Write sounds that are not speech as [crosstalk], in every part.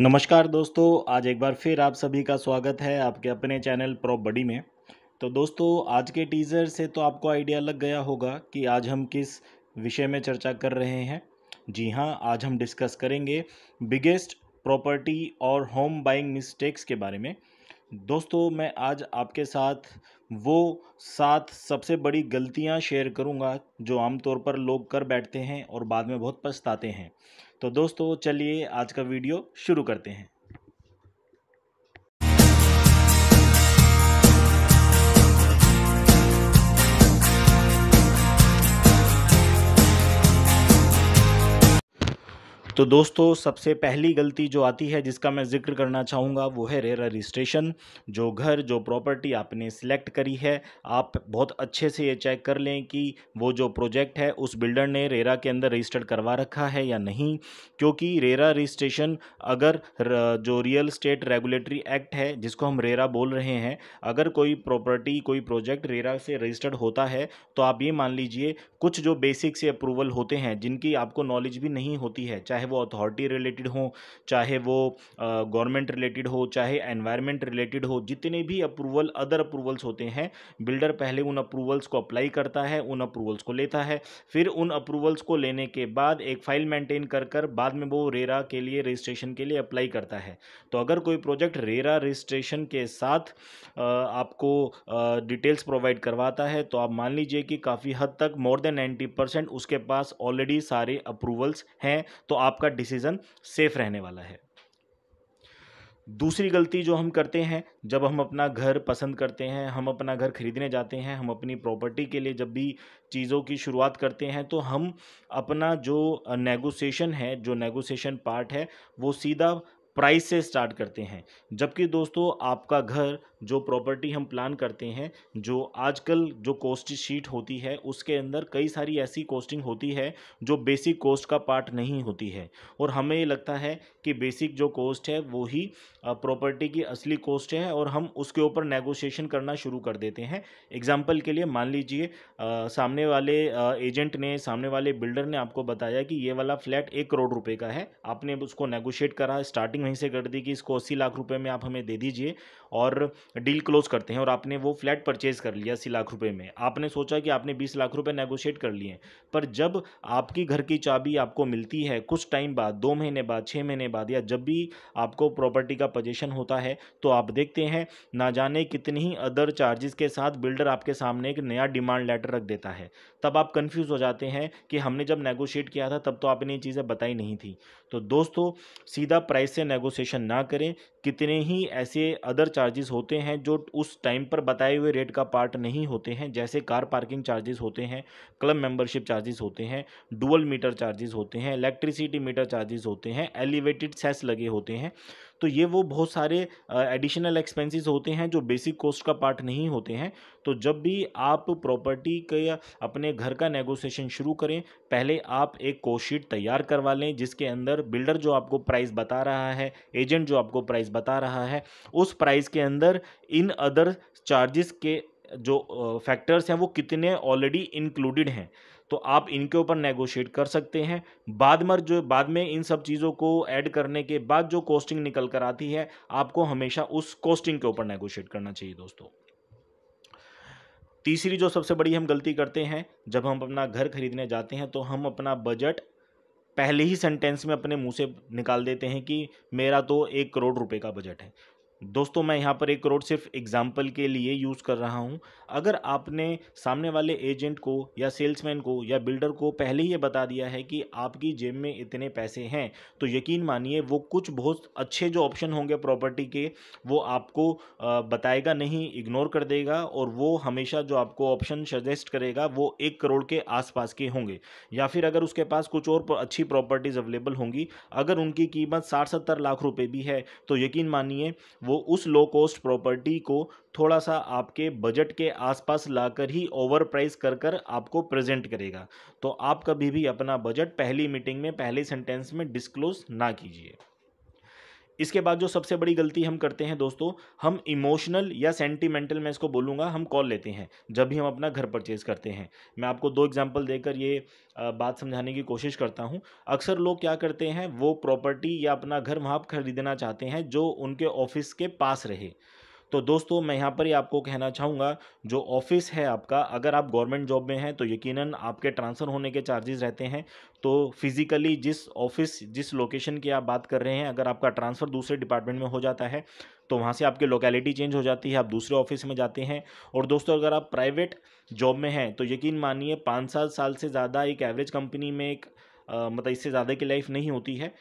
नमस्कार दोस्तों आज एक बार फिर आप सभी का स्वागत है आपके अपने चैनल प्रॉप बडी में तो दोस्तों आज के टीज़र से तो आपको आइडिया लग गया होगा कि आज हम किस विषय में चर्चा कर रहे हैं जी हाँ आज हम डिस्कस करेंगे बिगेस्ट प्रॉपर्टी और होम बाइंग मिस्टेक्स के बारे में दोस्तों मैं आज आपके साथ वो सात सबसे बड़ी गलतियां शेयर करूंगा जो आमतौर पर लोग कर बैठते हैं और बाद में बहुत पछताते हैं तो दोस्तों चलिए आज का वीडियो शुरू करते हैं तो दोस्तों सबसे पहली गलती जो आती है जिसका मैं जिक्र करना चाहूँगा वो है रेरा रजिस्ट्रेशन जो घर जो प्रॉपर्टी आपने सिलेक्ट करी है आप बहुत अच्छे से ये चेक कर लें कि वो जो प्रोजेक्ट है उस बिल्डर ने रेरा के अंदर रजिस्टर्ड करवा रखा है या नहीं क्योंकि रेरा रजिस्ट्रेशन अगर जो रियल स्टेट रेगुलेटरी एक्ट है जिसको हम रेरा बोल रहे हैं अगर कोई प्रॉपर्टी कोई प्रोजेक्ट रेरा से रजिस्टर्ड होता है तो आप ये मान लीजिए कुछ जो बेसिक से अप्रूवल होते हैं जिनकी आपको नॉलेज भी नहीं होती है चाहे वो अथॉरिटी रिलेटेड हो चाहे वो गवर्नमेंट रिलेटेड हो चाहे एनवायरनमेंट रिलेटेड हो जितने भी अप्रूवल अदर अप्रूवल्स होते हैं बिल्डर पहले उन अप्रूवल्स को अप्लाई करता है उन अप्रूवल्स को लेता है फिर उन अप्रूवल्स को लेने के बाद एक फ़ाइल मेंटेन कर कर बाद में वो रेरा के लिए रजिस्ट्रेशन के लिए अप्लाई करता है तो अगर कोई प्रोजेक्ट रेरा रजिस्ट्रेशन के साथ आपको डिटेल्स प्रोवाइड करवाता है तो आप मान लीजिए कि काफ़ी हद तक मोर देन नाइन्टी परसेंट उसके पास ऑलरेडी सारे अप्रूवल्स हैं तो आप आपका डिसीज़न सेफ़ रहने वाला है दूसरी गलती जो हम करते हैं जब हम अपना घर पसंद करते हैं हम अपना घर खरीदने जाते हैं हम अपनी प्रॉपर्टी के लिए जब भी चीज़ों की शुरुआत करते हैं तो हम अपना जो नेगोशिएशन है जो नेगोशिएशन पार्ट है वो सीधा प्राइस से स्टार्ट करते हैं जबकि दोस्तों आपका घर जो प्रॉपर्टी हम प्लान करते हैं जो आजकल जो कॉस्ट शीट होती है उसके अंदर कई सारी ऐसी कॉस्टिंग होती है जो बेसिक कॉस्ट का पार्ट नहीं होती है और हमें ये लगता है कि बेसिक जो कॉस्ट है वो ही प्रॉपर्टी की असली कॉस्ट है और हम उसके ऊपर नेगोशिएशन करना शुरू कर देते हैं एग्जाम्पल के लिए मान लीजिए सामने वाले एजेंट ने सामने वाले बिल्डर ने आपको बताया कि ये वाला फ्लैट एक करोड़ रुपये का है आपने उसको नेगोशिएट करा स्टार्टिंग वहीं से कर दी कि इसको अस्सी लाख रुपये में आप हमें दे दीजिए और डील क्लोज करते हैं और आपने वो फ्लैट परचेज़ कर लिया अस्सी लाख रुपये में आपने सोचा कि आपने बीस लाख रुपये नेगोशिएट कर लिए पर जब आपकी घर की चाबी आपको मिलती है कुछ टाइम बाद दो महीने बाद छः महीने बाद या जब भी आपको प्रॉपर्टी का पोजेशन होता है तो आप देखते हैं ना जाने कितनी ही अदर चार्जेस के साथ बिल्डर आपके सामने एक नया डिमांड लेटर रख देता है तब आप कन्फ्यूज़ हो जाते हैं कि हमने जब नेगोशिएट किया था तब तो आपने ये चीज़ें बताई नहीं थी तो दोस्तों सीधा प्राइस से नेगोशिएशन ना करें कितने ही ऐसे अदर चार्जेस होते हैं जो उस टाइम पर बताए हुए रेट का पार्ट नहीं होते हैं जैसे कार पार्किंग चार्जेस होते हैं क्लब मेंबरशिप चार्जेस होते हैं डुअल मीटर चार्जेस होते हैं इलेक्ट्रिसिटी मीटर चार्जेस होते हैं एलिवेटेड सेस लगे होते हैं तो ये वो बहुत सारे एडिशनल एक्सपेंसेस होते हैं जो बेसिक कॉस्ट का पार्ट नहीं होते हैं तो जब भी आप प्रॉपर्टी के अपने घर का नेगोशिएशन शुरू करें पहले आप एक कोशीट तैयार करवा लें जिसके अंदर बिल्डर जो आपको प्राइस बता रहा है एजेंट जो आपको प्राइस बता रहा है उस प्राइस के अंदर इन अदर चार्जेस के जो फैक्टर्स हैं वो कितने ऑलरेडी इंक्लूडेड हैं तो आप इनके ऊपर नेगोशिएट कर सकते हैं बाद में जो बाद में इन सब चीज़ों को ऐड करने के बाद जो कॉस्टिंग निकल कर आती है आपको हमेशा उस कॉस्टिंग के ऊपर नेगोशिएट करना चाहिए दोस्तों तीसरी जो सबसे बड़ी हम गलती करते हैं जब हम अपना घर खरीदने जाते हैं तो हम अपना बजट पहले ही सेंटेंस में अपने मुंह से निकाल देते हैं कि मेरा तो एक करोड़ रुपए का बजट है दोस्तों मैं यहाँ पर एक करोड़ सिर्फ एग्जाम्पल के लिए यूज़ कर रहा हूँ अगर आपने सामने वाले एजेंट को या सेल्समैन को या बिल्डर को पहले ही ये बता दिया है कि आपकी जेब में इतने पैसे हैं तो यकीन मानिए वो कुछ बहुत अच्छे जो ऑप्शन होंगे प्रॉपर्टी के वो आपको बताएगा नहीं इग्नोर कर देगा और वो हमेशा जो आपको ऑप्शन सजेस्ट करेगा वो एक करोड़ के आसपास के होंगे या फिर अगर उसके पास कुछ और अच्छी प्रॉपर्टीज़ अवेलेबल होंगी अगर उनकी कीमत साठ सत्तर लाख रुपये भी है तो यकीन मानिए वो उस लो कॉस्ट प्रॉपर्टी को थोड़ा सा आपके बजट के आसपास लाकर ही ओवर प्राइस कर कर आपको प्रेजेंट करेगा तो आप कभी भी अपना बजट पहली मीटिंग में पहले सेंटेंस में डिस्क्लोज ना कीजिए इसके बाद जो सबसे बड़ी गलती हम करते हैं दोस्तों हम इमोशनल या सेंटिमेंटल मैं इसको बोलूँगा हम कॉल लेते हैं जब भी हम अपना घर परचेज़ करते हैं मैं आपको दो एग्जाम्पल देकर ये बात समझाने की कोशिश करता हूँ अक्सर लोग क्या करते हैं वो प्रॉपर्टी या अपना घर वहाँ खरीदना चाहते हैं जो उनके ऑफिस के पास रहे तो दोस्तों मैं यहाँ पर ही आपको कहना चाहूँगा जो ऑफिस है आपका अगर आप गवर्नमेंट जॉब में हैं तो यकीनन आपके ट्रांसफ़र होने के चार्जेस रहते हैं तो फिज़िकली जिस ऑफिस जिस लोकेशन की आप बात कर रहे हैं अगर आपका ट्रांसफ़र दूसरे डिपार्टमेंट में हो जाता है तो वहाँ से आपकी लोकेलिटी चेंज हो जाती है आप दूसरे ऑफिस में जाते हैं और दोस्तों अगर आप प्राइवेट जॉब में हैं तो यकीन मानिए पाँच सात साल से ज़्यादा एक एवरेज कंपनी में एक मतलब इससे ज़्यादा की लाइफ नहीं होती है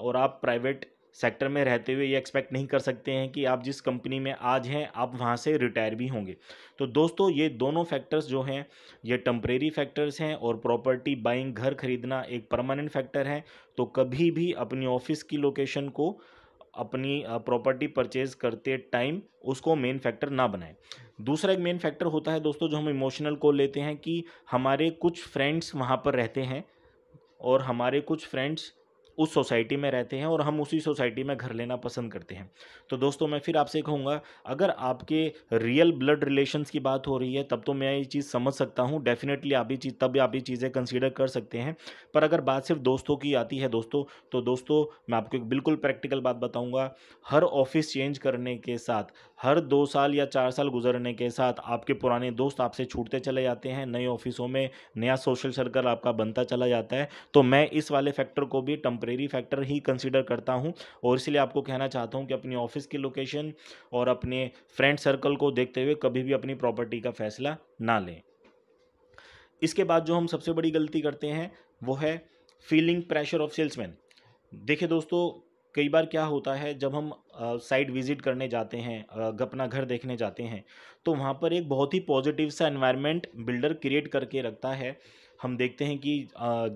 और आप प्राइवेट सेक्टर में रहते हुए ये एक्सपेक्ट नहीं कर सकते हैं कि आप जिस कंपनी में आज हैं आप वहाँ से रिटायर भी होंगे तो दोस्तों ये दोनों फैक्टर्स जो हैं ये टम्परेरी फैक्टर्स हैं और प्रॉपर्टी बाइंग घर खरीदना एक परमानेंट फैक्टर है तो कभी भी अपनी ऑफिस की लोकेशन को अपनी प्रॉपर्टी परचेज करते टाइम उसको मेन फैक्टर ना बनाएं दूसरा एक मेन फैक्टर होता है दोस्तों जो हम इमोशनल को लेते हैं कि हमारे कुछ फ्रेंड्स वहाँ पर रहते हैं और हमारे कुछ फ्रेंड्स उस सोसाइटी में रहते हैं और हम उसी सोसाइटी में घर लेना पसंद करते हैं तो दोस्तों मैं फिर आपसे कहूँगा अगर आपके रियल ब्लड रिलेशंस की बात हो रही है तब तो मैं ये चीज़ समझ सकता हूँ डेफिनेटली आप ये चीज़ तब आप ये चीज़ें कंसिडर कर सकते हैं पर अगर बात सिर्फ दोस्तों की आती है दोस्तों तो दोस्तों मैं आपको एक बिल्कुल प्रैक्टिकल बात बताऊँगा हर ऑफिस चेंज करने के साथ हर दो साल या चार साल गुजरने के साथ आपके पुराने दोस्त आपसे छूटते चले जाते हैं नए ऑफिसों में नया सोशल सर्कल आपका बनता चला जाता है तो मैं इस वाले फैक्टर को भी टम्परेरी फैक्टर ही कंसिडर करता हूँ और इसलिए आपको कहना चाहता हूँ कि अपनी ऑफिस की लोकेशन और अपने फ्रेंड सर्कल को देखते हुए कभी भी अपनी प्रॉपर्टी का फैसला ना लें इसके बाद जो हम सबसे बड़ी गलती करते हैं वो है फीलिंग प्रेशर ऑफ सेल्समैन देखिए दोस्तों कई बार क्या होता है जब हम साइट विज़िट करने जाते हैं अपना घर देखने जाते हैं तो वहाँ पर एक बहुत ही पॉजिटिव सा इन्वायरमेंट बिल्डर क्रिएट करके रखता है हम देखते हैं कि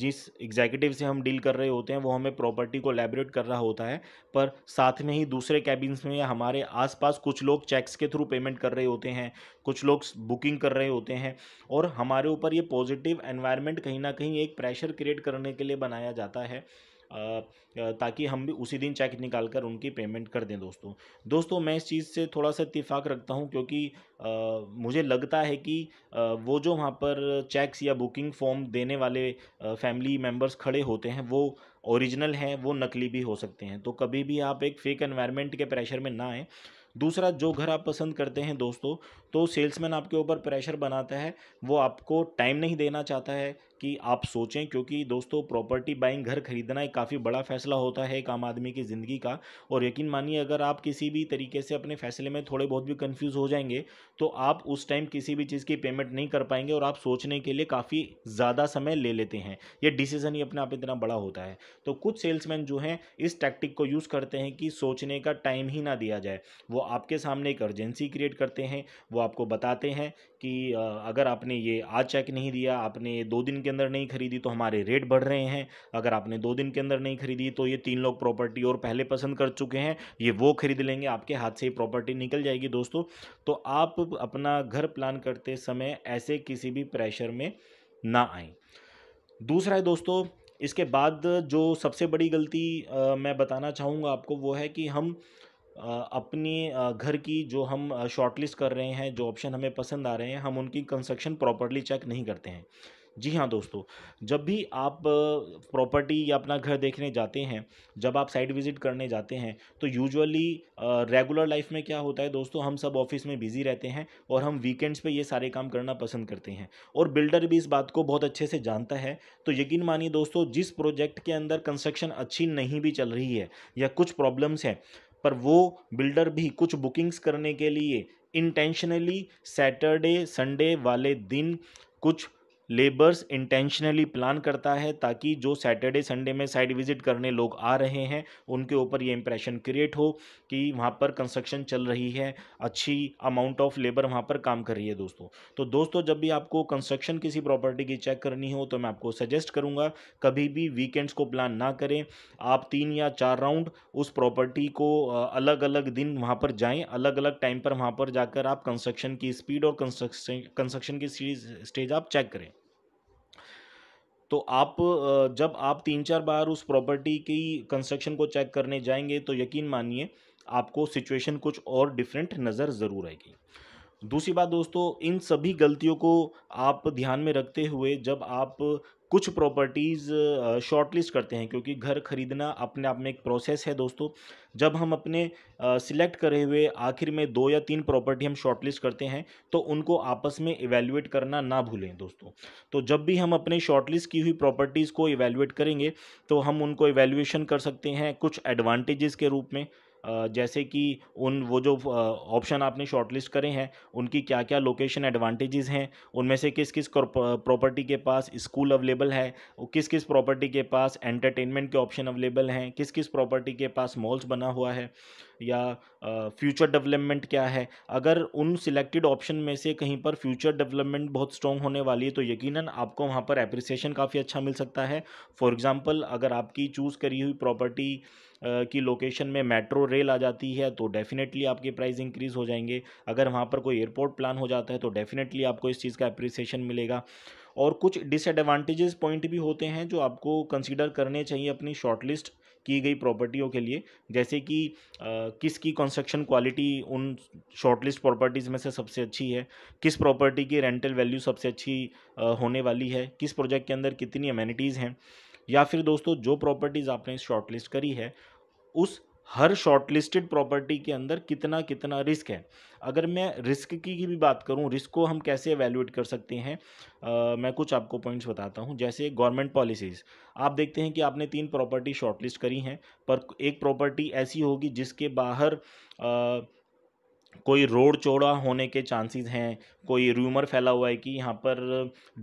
जिस एग्जैक्यूटिव से हम डील कर रहे होते हैं वो हमें प्रॉपर्टी को लेबोरेट कर रहा होता है पर साथ में ही दूसरे कैबिन्स में या हमारे आसपास कुछ लोग चेक्स के थ्रू पेमेंट कर रहे होते हैं कुछ लोग बुकिंग कर रहे होते हैं और हमारे ऊपर ये पॉजिटिव एनवायरनमेंट कहीं ना कहीं एक प्रेशर क्रिएट करने के लिए बनाया जाता है ताकि हम भी उसी दिन चेक निकाल कर उनकी पेमेंट कर दें दोस्तों दोस्तों मैं इस चीज़ से थोड़ा सा इतफाक़ रखता हूँ क्योंकि मुझे लगता है कि वो जो वहाँ पर चेक्स या बुकिंग फॉर्म देने वाले फैमिली मेम्बर्स खड़े होते हैं वो ओरिजिनल हैं वो नकली भी हो सकते हैं तो कभी भी आप एक फेक एनवायरनमेंट के प्रेशर में ना आएँ दूसरा जो घर आप पसंद करते हैं दोस्तों तो सेल्समैन आपके ऊपर प्रेशर बनाता है वो आपको टाइम नहीं देना चाहता है कि आप सोचें क्योंकि दोस्तों प्रॉपर्टी बाइंग घर खरीदना एक काफ़ी बड़ा फैसला होता है एक आम आदमी की ज़िंदगी का और यकीन मानिए अगर आप किसी भी तरीके से अपने फैसले में थोड़े बहुत भी कन्फ्यूज़ हो जाएंगे तो आप उस टाइम किसी भी चीज़ की पेमेंट नहीं कर पाएंगे और आप सोचने के लिए काफ़ी ज़्यादा समय ले लेते हैं ये डिसीज़न ही अपने आप इतना बड़ा होता है तो कुछ सेल्समैन जो हैं इस टैक्टिक को यूज़ करते हैं कि सोचने का टाइम ही ना दिया जाए वो आपके सामने एक अर्जेंसी क्रिएट करते हैं वो आपको बताते हैं कि अगर आपने ये आज चेक नहीं दिया आपने दो दिन के के अंदर नहीं खरीदी तो हमारे रेट बढ़ रहे हैं अगर आपने दो दिन के अंदर नहीं खरीदी तो ये तीन लोग प्रॉपर्टी और पहले पसंद कर चुके हैं ये वो खरीद लेंगे आपके हाथ से ही प्रॉपर्टी निकल जाएगी दोस्तों तो आप अपना घर प्लान करते समय ऐसे किसी भी प्रेशर में ना आए दूसरा है दोस्तों इसके बाद जो सबसे बड़ी गलती आ, मैं बताना चाहूँगा आपको वो है कि हम अपनी घर की जो हम शॉर्टलिस्ट कर रहे हैं जो ऑप्शन हमें पसंद आ रहे हैं हम उनकी कंस्ट्रक्शन प्रॉपर्ली चेक नहीं करते हैं जी हाँ दोस्तों जब भी आप प्रॉपर्टी या अपना घर देखने जाते हैं जब आप साइट विज़िट करने जाते हैं तो यूजुअली रेगुलर लाइफ में क्या होता है दोस्तों हम सब ऑफिस में बिज़ी रहते हैं और हम वीकेंड्स पे ये सारे काम करना पसंद करते हैं और बिल्डर भी इस बात को बहुत अच्छे से जानता है तो यकीन मानिए दोस्तों जिस प्रोजेक्ट के अंदर कंस्ट्रक्शन अच्छी नहीं भी चल रही है या कुछ प्रॉब्लम्स हैं पर वो बिल्डर भी कुछ बुकिंग्स करने के लिए इंटेंशनली सैटरडे संडे वाले दिन कुछ लेबर्स इंटेंशनली प्लान करता है ताकि जो सैटरडे संडे में साइट विजिट करने लोग आ रहे हैं उनके ऊपर ये इम्प्रेशन क्रिएट हो कि वहाँ पर कंस्ट्रक्शन चल रही है अच्छी अमाउंट ऑफ लेबर वहाँ पर काम कर रही है दोस्तों तो दोस्तों जब भी आपको कंस्ट्रक्शन किसी प्रॉपर्टी की चेक करनी हो तो मैं आपको सजेस्ट करूँगा कभी भी वीकेंड्स को प्लान ना करें आप तीन या चार राउंड उस प्रॉपर्टी को अलग अलग दिन वहाँ पर जाएँ अलग अलग टाइम पर वहाँ पर जाकर आप कंस्ट्रक्शन की स्पीड और कंस्ट्रक्शन कंस्ट्रक्शन की स्टेज आप चेक करें तो आप जब आप तीन चार बार उस प्रॉपर्टी की कंस्ट्रक्शन को चेक करने जाएंगे तो यकीन मानिए आपको सिचुएशन कुछ और डिफरेंट नज़र ज़रूर आएगी दूसरी बात दोस्तों इन सभी गलतियों को आप ध्यान में रखते हुए जब आप कुछ प्रॉपर्टीज़ शॉर्टलिस्ट करते हैं क्योंकि घर खरीदना अपने आप में एक प्रोसेस है दोस्तों जब हम अपने सिलेक्ट करे हुए आखिर में दो या तीन प्रॉपर्टी हम शॉर्टलिस्ट करते हैं तो उनको आपस में इवेल्युएट करना ना भूलें दोस्तों तो जब भी हम अपने शॉर्टलिस्ट की हुई प्रॉपर्टीज़ को इवेल्युएट करेंगे तो हम उनको इवेल्युएशन कर सकते हैं कुछ एडवांटेजेस के रूप में जैसे कि उन वो जो ऑप्शन आपने शॉर्टलिस्ट करे हैं उनकी क्या क्या लोकेशन एडवांटेजेस हैं उनमें से किस किस प्रॉपर्टी के पास स्कूल अवेलेबल है किस किस प्रॉपर्टी के पास एंटरटेनमेंट के ऑप्शन अवेलेबल हैं किस किस प्रॉपर्टी के पास मॉल्स बना हुआ है या फ्यूचर डेवलपमेंट क्या है अगर उन सिलेक्टेड ऑप्शन में से कहीं पर फ्यूचर डेवलपमेंट बहुत स्ट्रॉन्ग होने वाली है तो यकीनन आपको वहाँ पर एप्रिसिएशन काफ़ी अच्छा मिल सकता है फॉर एग्ज़ाम्पल अगर आपकी चूज़ करी हुई प्रॉपर्टी की लोकेशन में मेट्रो रेल आ जाती है तो डेफिनेटली आपके प्राइस इंक्रीज़ हो जाएंगे अगर वहाँ पर कोई एयरपोर्ट प्लान हो जाता है तो डेफिनेटली आपको इस चीज़ का अप्रिसिएशन मिलेगा और कुछ डिसएडवांटेजेस पॉइंट भी होते हैं जो आपको कंसिडर करने चाहिए अपनी शॉर्टलिस्ट की गई प्रॉपर्टियों के लिए जैसे कि किसकी कंस्ट्रक्शन क्वालिटी उन शॉर्टलिस्ट प्रॉपर्टीज़ में से सबसे अच्छी है किस प्रॉपर्टी की रेंटल वैल्यू सबसे अच्छी आ, होने वाली है किस प्रोजेक्ट के अंदर कितनी अमेनिटीज़ हैं या फिर दोस्तों जो प्रॉपर्टीज़ आपने शॉर्टलिस्ट करी है उस हर शॉर्टलिस्टेड प्रॉपर्टी के अंदर कितना कितना रिस्क है अगर मैं रिस्क की भी बात करूं रिस्क को हम कैसे एवेलुएट कर सकते हैं आ, मैं कुछ आपको पॉइंट्स बताता हूं जैसे गवर्नमेंट पॉलिसीज़ आप देखते हैं कि आपने तीन प्रॉपर्टी शॉर्टलिस्ट करी हैं पर एक प्रॉपर्टी ऐसी होगी जिसके बाहर आ, कोई रोड चौड़ा होने के चांसेस हैं कोई रूमर फैला हुआ है कि यहाँ पर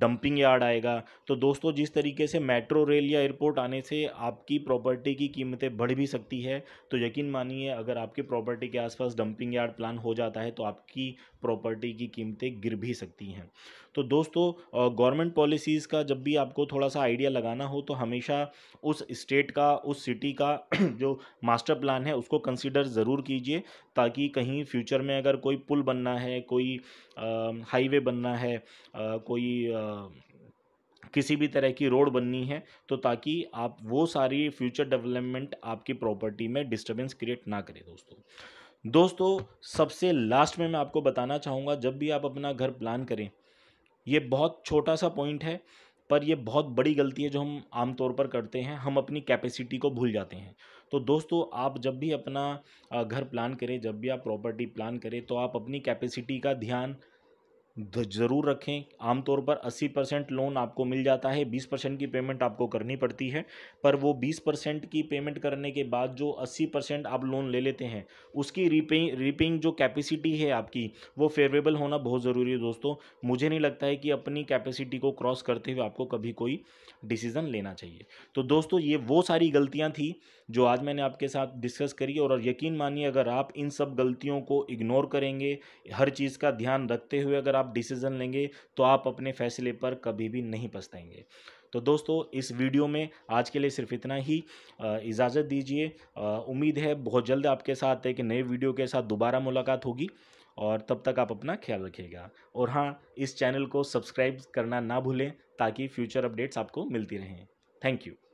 डंपिंग यार्ड आएगा तो दोस्तों जिस तरीके से मेट्रो रेल या एयरपोर्ट आने से आपकी प्रॉपर्टी की कीमतें बढ़ भी सकती है तो यकीन मानिए अगर आपकी प्रॉपर्टी के आसपास डंपिंग यार्ड प्लान हो जाता है तो आपकी प्रॉपर्टी की कीमतें गिर भी सकती हैं तो दोस्तों गवर्नमेंट पॉलिसीज़ का जब भी आपको थोड़ा सा आइडिया लगाना हो तो हमेशा उस स्टेट का उस सिटी का [clears throat] जो मास्टर प्लान है उसको कंसिडर ज़रूर कीजिए ताकि कहीं फ्यूचर फ्यूचर में अगर कोई पुल बनना है कोई हाईवे बनना है आ, कोई आ, किसी भी तरह की रोड बननी है तो ताकि आप वो सारी फ्यूचर डेवलपमेंट आपकी प्रॉपर्टी में डिस्टर्बेंस क्रिएट ना करें दोस्तों दोस्तों सबसे लास्ट में मैं आपको बताना चाहूँगा जब भी आप अपना घर प्लान करें ये बहुत छोटा सा पॉइंट है पर यह बहुत बड़ी गलती है जो हम आमतौर पर करते हैं हम अपनी कैपेसिटी को भूल जाते हैं तो दोस्तों आप जब भी अपना घर प्लान करें जब भी आप प्रॉपर्टी प्लान करें तो आप अपनी कैपेसिटी का ध्यान ज़रूर रखें आमतौर पर 80 परसेंट लोन आपको मिल जाता है 20 परसेंट की पेमेंट आपको करनी पड़ती है पर वो 20 परसेंट की पेमेंट करने के बाद जो 80 परसेंट आप लोन ले लेते हैं उसकी रीपे रिपेइंग जो कैपेसिटी है आपकी वो फेवरेबल होना बहुत ज़रूरी है दोस्तों मुझे नहीं लगता है कि अपनी कैपेसिटी को क्रॉस करते हुए आपको कभी कोई डिसीज़न लेना चाहिए तो दोस्तों ये वो सारी गलतियाँ थी जो आज मैंने आपके साथ डिस्कस करी और यकीन मानिए अगर आप इन सब गलतियों को इग्नोर करेंगे हर चीज़ का ध्यान रखते हुए अगर आप आप डिसीज़न लेंगे तो आप अपने फैसले पर कभी भी नहीं पछताएंगे तो दोस्तों इस वीडियो में आज के लिए सिर्फ इतना ही इजाज़त दीजिए उम्मीद है बहुत जल्द आपके साथ एक नए वीडियो के साथ दोबारा मुलाकात होगी और तब तक आप अपना ख्याल रखिएगा और हाँ इस चैनल को सब्सक्राइब करना ना भूलें ताकि फ्यूचर अपडेट्स आपको मिलती रहें थैंक यू